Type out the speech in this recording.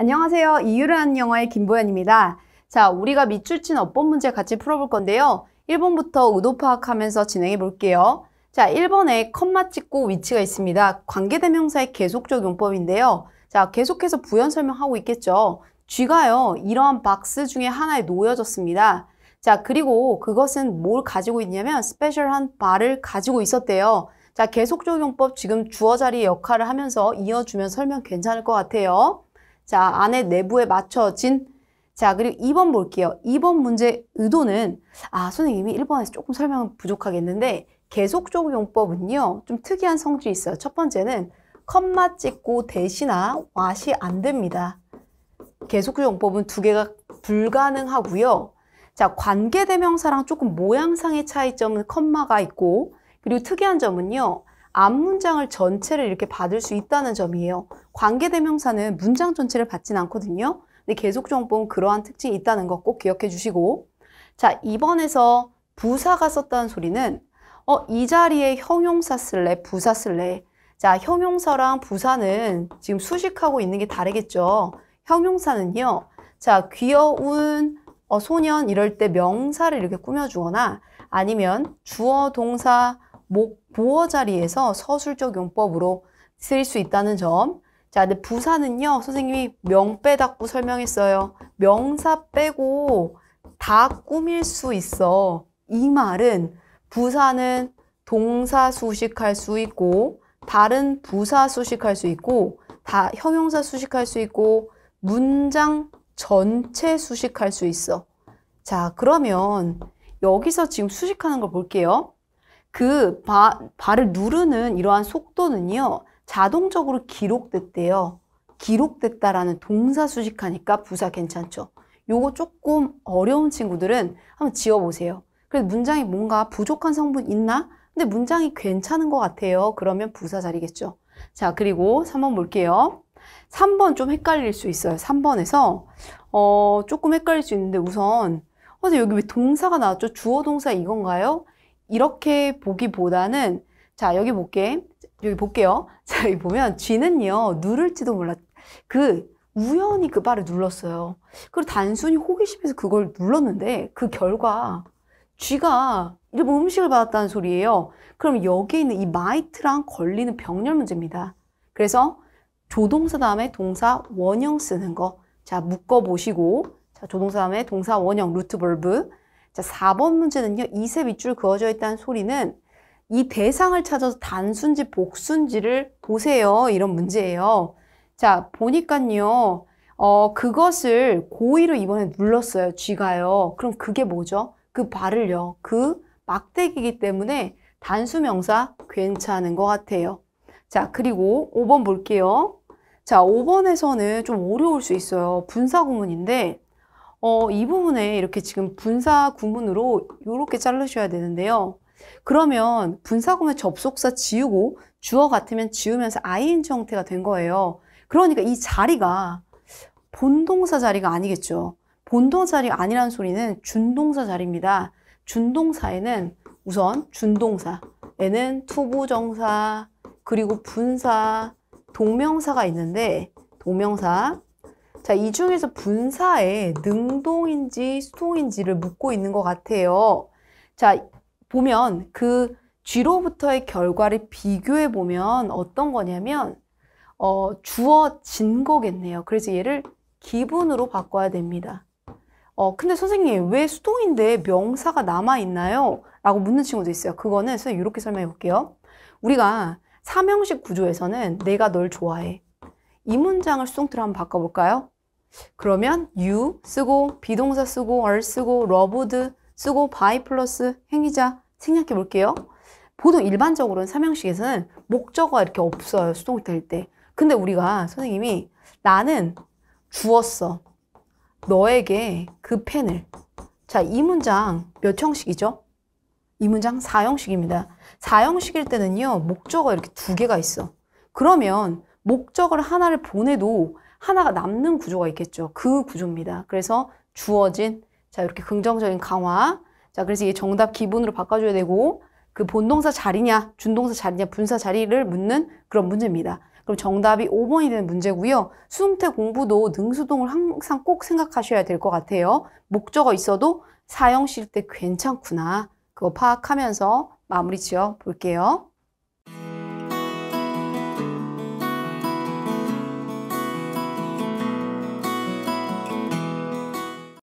안녕하세요. 이유라는 영화의 김보연입니다. 자, 우리가 밑줄 친 어법 문제 같이 풀어볼 건데요. 1번부터 의도 파악하면서 진행해 볼게요. 자, 1번에 컴마 찍고 위치가 있습니다. 관계대명사의 계속적 용법인데요. 자, 계속해서 부연 설명하고 있겠죠. 쥐가요, 이러한 박스 중에 하나에 놓여졌습니다. 자, 그리고 그것은 뭘 가지고 있냐면 스페셜한 바를 가지고 있었대요. 자, 계속적 용법 지금 주어 자리 역할을 하면서 이어주면 설명 괜찮을 것 같아요. 자, 안에 내부에 맞춰진 자, 그리고 2번 볼게요. 2번 문제 의도는 아, 선생님이 1번에서 조금 설명은 부족하겠는데 계속적 용법은요. 좀 특이한 성질이 있어요. 첫 번째는 컴마 찍고 대시나 왓이 안 됩니다. 계속적 용법은 두 개가 불가능하고요. 자, 관계대명사랑 조금 모양상의 차이점은 컴마가 있고 그리고 특이한 점은요. 앞 문장을 전체를 이렇게 받을 수 있다는 점이에요. 관계대명사는 문장 전체를 받진 않거든요. 근데 계속정법은 그러한 특징이 있다는 거 꼭 기억해 주시고 자, 2번에서 부사가 썼다는 소리는 어, 이 자리에 형용사 쓸래, 부사 쓸래. 자, 형용사랑 부사는 지금 수식하고 있는 게 다르겠죠. 형용사는요. 자, 귀여운 어, 소년 이럴 때 명사를 이렇게 꾸며주거나 아니면 주어, 동사, 목 보호 자리에서 서술적 용법으로 쓰일 수 있다는 점. 자, 근데 부사는요, 선생님이 명 빼닫고 설명했어요. 명사 빼고 다 꾸밀 수 있어. 이 말은 부사는 동사 수식할 수 있고, 다른 부사 수식할 수 있고, 다 형용사 수식할 수 있고, 문장 전체 수식할 수 있어. 자, 그러면 여기서 지금 수식하는 걸 볼게요. 그 바, 발을 누르는 이러한 속도는요. 자동적으로 기록됐대요. 기록됐다라는 동사 수식하니까 부사 괜찮죠. 요거 조금 어려운 친구들은 한번 지어보세요. 그래서 문장이 뭔가 부족한 성분 있나? 근데 문장이 괜찮은 것 같아요. 그러면 부사 자리겠죠. 자, 그리고 3번 볼게요. 3번 좀 헷갈릴 수 있어요. 3번에서 어, 조금 헷갈릴 수 있는데 우선 어제 여기 왜 동사가 나왔죠? 주어 동사 이건가요? 이렇게 보기보다는 자 여기 볼게 여기 볼게요. 자 여기 보면 쥐는요 누를지도 몰랐 그 우연히 그 바를 눌렀어요. 그리고 단순히 호기심에서 그걸 눌렀는데 그 결과 쥐가 이런 음식을 받았다는 소리예요. 그럼 여기에 있는 이 마이트랑 걸리는 병렬 문제입니다. 그래서 조동사 다음에 동사 원형 쓰는 거. 자, 묶어보시고. 자, 조동사 다음에 동사 원형, 루트 벌브. 자, 4번 문제는요. 2세 밑줄 그어져 있다는 소리는 이 대상을 찾아서 단순지 복순지를 보세요. 이런 문제예요. 자, 보니까요. 어, 그것을 고의로 이번에 눌렀어요. 쥐가요. 그럼 그게 뭐죠? 그 발을요. 그 막대기이기 때문에 단수명사 괜찮은 것 같아요. 자, 그리고 5번 볼게요. 자, 5번에서는 좀 어려울 수 있어요. 분사구문인데 어, 이 부분에 이렇게 지금 분사 구문으로 이렇게 자르셔야 되는데요. 그러면 분사구문 접속사 지우고 주어 같으면 지우면서 ing 형태가 된 거예요. 그러니까 이 자리가 본동사 자리가 아니겠죠. 본동사 자리가 아니라는 소리는 준동사 자리입니다. 준동사에는 우선 준동사에는 투부정사 그리고 분사 동명사가 있는데 동명사 자, 이 중에서 분사에 능동인지 수동인지를 묻고 있는 것 같아요. 자, 보면 그 쥐로부터의 결과를 비교해 보면 어떤 거냐면 어, 주어진 거겠네요. 그래서 얘를 기분으로 바꿔야 됩니다. 어, 근데 선생님 왜 수동인데 명사가 남아있나요? 라고 묻는 친구도 있어요. 그거는 선생님 이렇게 설명해 볼게요. 우리가 삼형식 구조에서는 내가 널 좋아해. 이 문장을 수동태로 한번 바꿔볼까요? 그러면 you 쓰고 비동사 쓰고 are 쓰고 loved 쓰고 by 플러스 행위자 생략해 볼게요. 보통 일반적으로는 삼형식에서는 목적어가 이렇게 없어요. 수동태일 때. 근데 우리가 선생님이 나는 주었어. 너에게 그 펜을. 자, 이 문장 몇 형식이죠? 이 문장 4형식입니다 4형식일 때는요. 목적어 이렇게 두 개가 있어. 그러면 목적을 하나를 보내도 하나가 남는 구조가 있겠죠. 그 구조입니다. 그래서 주어진 자 이렇게 긍정적인 강화 자 그래서 이게 정답 기분으로 바꿔줘야 되고 그 본동사 자리냐 준동사 자리냐 분사 자리를 묻는 그런 문제입니다. 그럼 정답이 5번이 되는 문제고요. 수능태 공부도 능수동을 항상 꼭 생각하셔야 될 것 같아요. 목적어 있어도 사용 실때 괜찮구나. 그거 파악하면서 마무리 지어 볼게요.